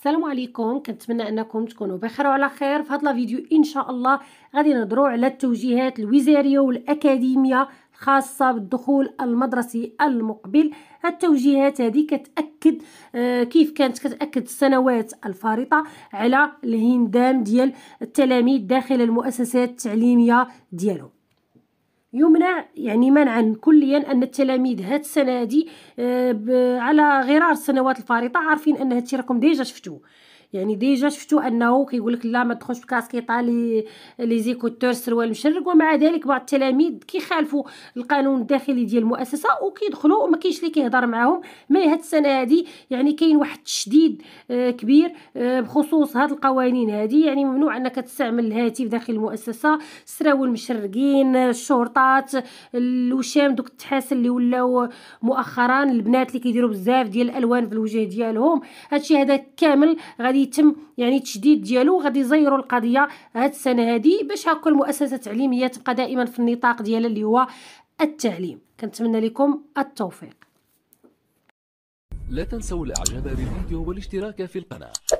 السلام عليكم كنتمنى انكم تكونوا بخير وعلى خير في هذا الفيديو ان شاء الله غادي نهضروا على التوجيهات الوزاريه والاكاديميه الخاصه بالدخول المدرسي المقبل هاد التوجيهات هذه كتاكد آه، كيف كانت كتاكد السنوات الفارطه على الهندام ديال التلاميذ داخل المؤسسات التعليميه ديالهم يمنع يعني منعا كليا ان التلاميذ هاد السنه هادي آه، على غرار السنوات الفارطه عارفين ان هادشي راكم ديجا شفتوه يعني ديجا شفتوا انه كيقول لك لا ما تدخلش بكاسكيطه لي لي زيكوتور سروال مشرق ومع ذلك بعض التلاميذ كيخالفوا القانون الداخلي ديال المؤسسه وكيدخلوا وما كاينش اللي كيهضر معاهم مي هاد السنه هادي يعني كاين واحد التشديد آه، كبير آه، بخصوص هاد القوانين هادي يعني ممنوع انك تستعمل الهاتف داخل المؤسسه سراو المشرقين الشرطات الوشام دوك التحاسل اللي ولاو مؤخرا البنات اللي كيديروا بزاف ديال الالوان في الوجه ديالهم هادشي هذا كامل غادي غادي يتم يعني تشديد ديالو وغادي يزيروا القضيه هاد السنه هادي باش هكا المؤسسه التعليميه تبقى دائما في النطاق ديالها اللي هو التعليم كنتمنى لكم التوفيق لا تنسوا الاعجاب بالفيديو والاشتراك في القناه